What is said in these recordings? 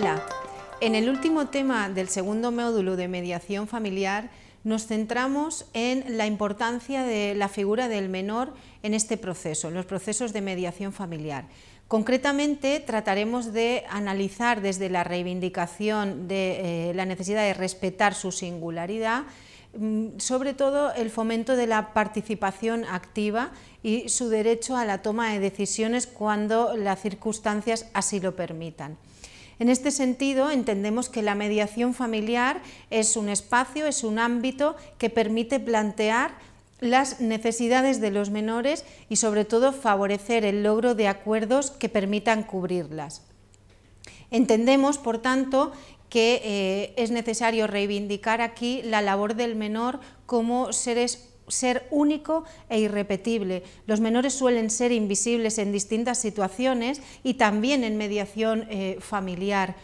Hola, en el último tema del segundo módulo de mediación familiar nos centramos en la importancia de la figura del menor en este proceso, en los procesos de mediación familiar. Concretamente trataremos de analizar desde la reivindicación de eh, la necesidad de respetar su singularidad, mm, sobre todo el fomento de la participación activa y su derecho a la toma de decisiones cuando las circunstancias así lo permitan. En este sentido, entendemos que la mediación familiar es un espacio, es un ámbito que permite plantear las necesidades de los menores y sobre todo favorecer el logro de acuerdos que permitan cubrirlas. Entendemos, por tanto, que eh, es necesario reivindicar aquí la labor del menor como seres ser único e irrepetible. Los menores suelen ser invisibles en distintas situaciones y también en mediación eh, familiar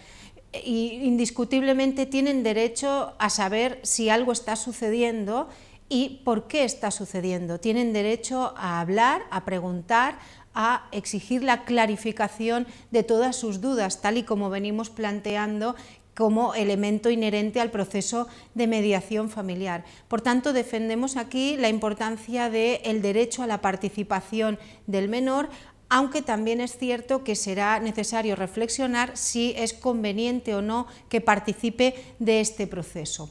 y indiscutiblemente tienen derecho a saber si algo está sucediendo y por qué está sucediendo. Tienen derecho a hablar, a preguntar, a exigir la clarificación de todas sus dudas, tal y como venimos planteando como elemento inherente al proceso de mediación familiar. Por tanto, defendemos aquí la importancia del derecho a la participación del menor, aunque también es cierto que será necesario reflexionar si es conveniente o no que participe de este proceso.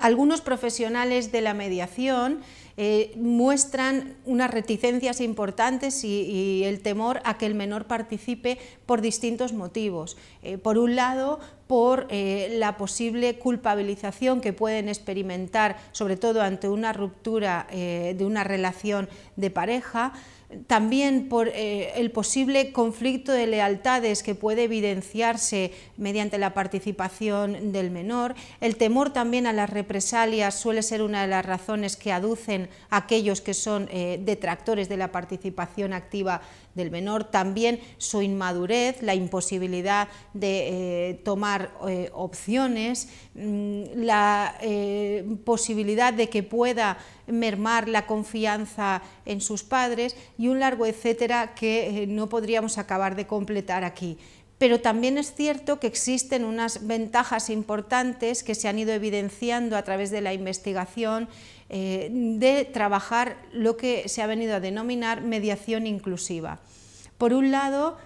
Algunos profesionales de la mediación eh, muestran unas reticencias importantes y, el temor a que el menor participe por distintos motivos. Eh, por un lado, por eh, la posible culpabilización que pueden experimentar, sobre todo ante una ruptura de una relación de pareja, también por el posible conflicto de lealtades que puede evidenciarse mediante la participación del menor. El temor también a las represalias suele ser una de las razones que aducen aquellos que son eh, detractores de la participación activa del menor, también su inmadurez, la imposibilidad de eh, tomar eh, opciones, mm, la posibilidad de que pueda mermar la confianza en sus padres y un largo etcétera que no podríamos acabar de completar aquí pero también es cierto que existen unas ventajas importantes que se han ido evidenciando a través de la investigación eh, de trabajar lo que se ha venido a denominar mediación inclusiva. Por un lado,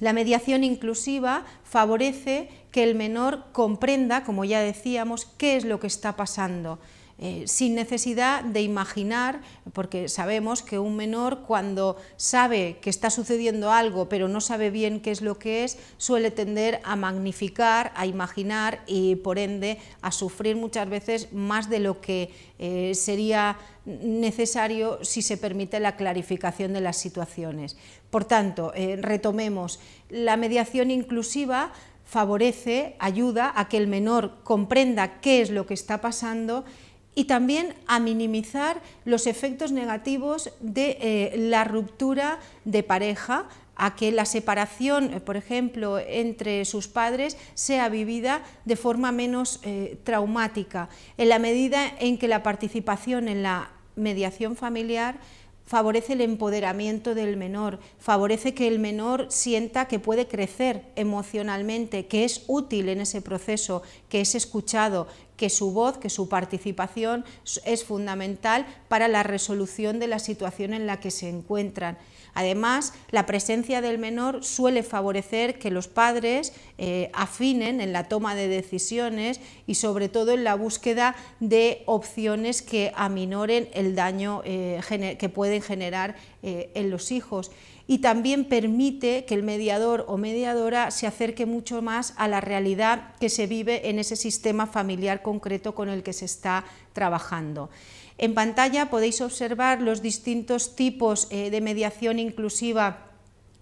la mediación inclusiva favorece que el menor comprenda, como ya decíamos, qué es lo que está pasando, eh, sin necesidad de imaginar, porque sabemos que un menor cuando sabe que está sucediendo algo pero no sabe bien qué es lo que es, suele tender a magnificar, a imaginar y por ende a sufrir muchas veces más de lo que eh, sería necesario si se permite la clarificación de las situaciones. Por tanto, eh, retomemos, la mediación inclusiva favorece, ayuda a que el menor comprenda qué es lo que está pasando y también a minimizar los efectos negativos de eh, la ruptura de pareja a que la separación, por ejemplo, entre sus padres sea vivida de forma menos eh, traumática, en la medida en que la participación en la mediación familiar favorece el empoderamiento del menor, favorece que el menor sienta que puede crecer emocionalmente, que es útil en ese proceso, que es escuchado, que su voz, que su participación es fundamental para la resolución de la situación en la que se encuentran. Además, la presencia del menor suele favorecer que los padres eh, afinen en la toma de decisiones y sobre todo en la búsqueda de opciones que aminoren el daño eh, que pueden generar eh, en los hijos y también permite que el mediador o mediadora se acerque mucho más a la realidad que se vive en ese sistema familiar concreto con el que se está trabajando. En pantalla podéis observar los distintos tipos eh, de mediación inclusiva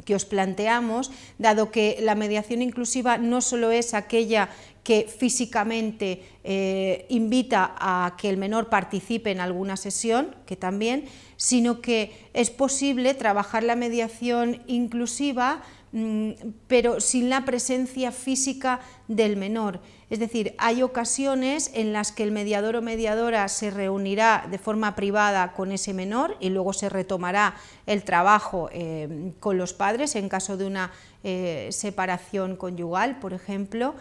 que os planteamos, dado que la mediación inclusiva no solo es aquella que físicamente eh, invita a que el menor participe en alguna sesión, que también, sino que es posible trabajar la mediación inclusiva Mm, pero sin la presencia física del menor. Es decir, hay ocasiones en las que el mediador o mediadora se reunirá de forma privada con ese menor y luego se retomará el trabajo eh, con los padres en caso de una eh, separación conyugal, por ejemplo,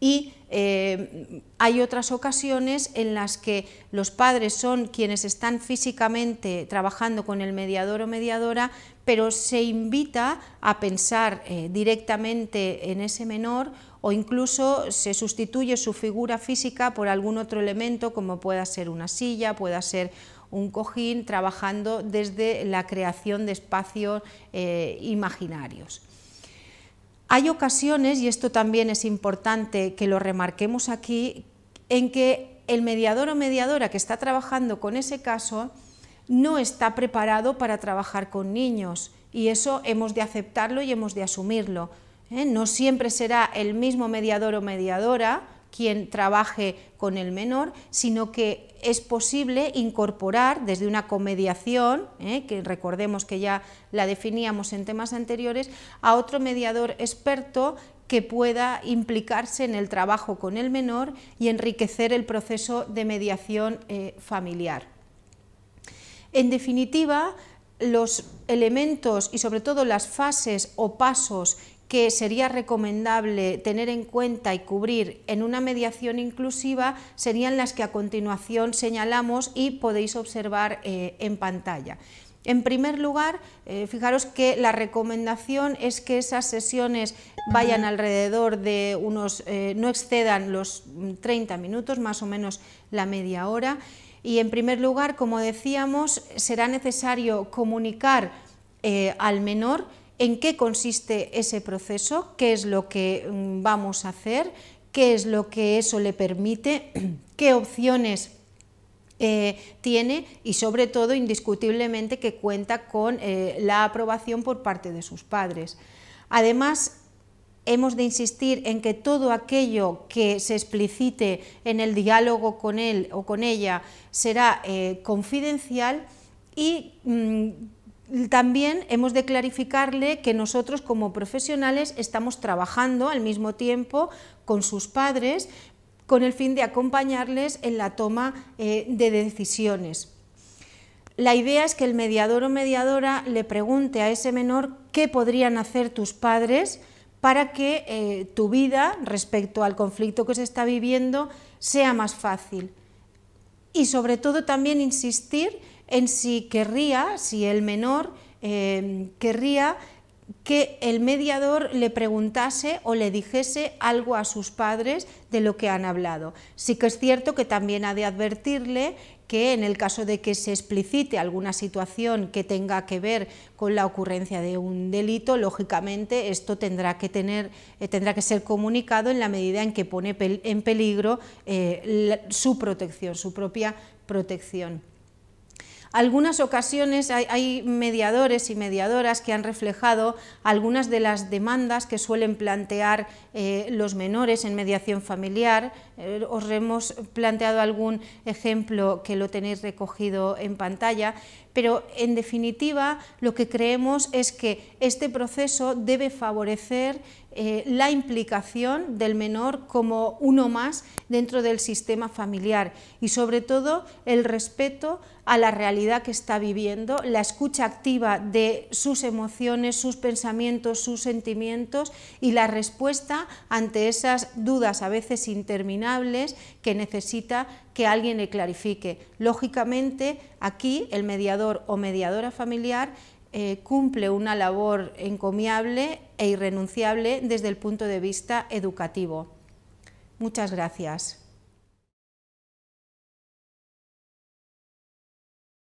y eh, hay otras ocasiones en las que los padres son quienes están físicamente trabajando con el mediador o mediadora, pero se invita a pensar eh, directamente en ese menor o incluso se sustituye su figura física por algún otro elemento como pueda ser una silla, pueda ser un cojín, trabajando desde la creación de espacios eh, imaginarios. Hay ocasiones, y esto también es importante que lo remarquemos aquí, en que el mediador o mediadora que está trabajando con ese caso no está preparado para trabajar con niños y eso hemos de aceptarlo y hemos de asumirlo. ¿eh? No siempre será el mismo mediador o mediadora quien trabaje con el menor, sino que es posible incorporar desde una comediación, ¿eh? que recordemos que ya la definíamos en temas anteriores, a otro mediador experto que pueda implicarse en el trabajo con el menor y enriquecer el proceso de mediación eh, familiar. En definitiva, los elementos y sobre todo las fases o pasos que sería recomendable tener en cuenta y cubrir en una mediación inclusiva serían las que a continuación señalamos y podéis observar eh, en pantalla. En primer lugar, eh, fijaros que la recomendación es que esas sesiones vayan alrededor de unos, eh, no excedan los 30 mm, minutos, más o menos la media hora, y en primer lugar, como decíamos, será necesario comunicar eh, al menor en qué consiste ese proceso, qué es lo que mm, vamos a hacer, qué es lo que eso le permite, qué opciones eh, tiene y sobre todo indiscutiblemente que cuenta con eh, la aprobación por parte de sus padres. Además, hemos de insistir en que todo aquello que se explicite en el diálogo con él o con ella será eh, confidencial y mm, también hemos de clarificarle que nosotros como profesionales estamos trabajando al mismo tiempo con sus padres con el fin de acompañarles en la toma eh, de decisiones. La idea es que el mediador o mediadora le pregunte a ese menor qué podrían hacer tus padres para que eh, tu vida respecto al conflicto que se está viviendo sea más fácil. Y sobre todo también insistir en si querría, si el menor eh, querría que el mediador le preguntase o le dijese algo a sus padres de lo que han hablado. Sí que es cierto que también ha de advertirle que en el caso de que se explicite alguna situación que tenga que ver con la ocurrencia de un delito, lógicamente esto tendrá que, tener, eh, tendrá que ser comunicado en la medida en que pone en peligro eh, su protección, su propia protección. Algunas ocasiones hay, mediadores y mediadoras que han reflejado algunas de las demandas que suelen plantear eh, los menores en mediación familiar. Eh, os hemos planteado algún ejemplo que lo tenéis recogido en pantalla, pero en definitiva lo que creemos es que este proceso debe favorecer eh, la implicación del menor como uno más dentro del sistema familiar y sobre todo el respeto a la realidad que está viviendo, la escucha activa de sus emociones, sus pensamientos, sus sentimientos y la respuesta ante esas dudas a veces interminables que necesita que alguien le clarifique. Lógicamente, aquí el mediador o mediadora familiar eh, cumple una labor encomiable e irrenunciable desde el punto de vista educativo. Muchas gracias.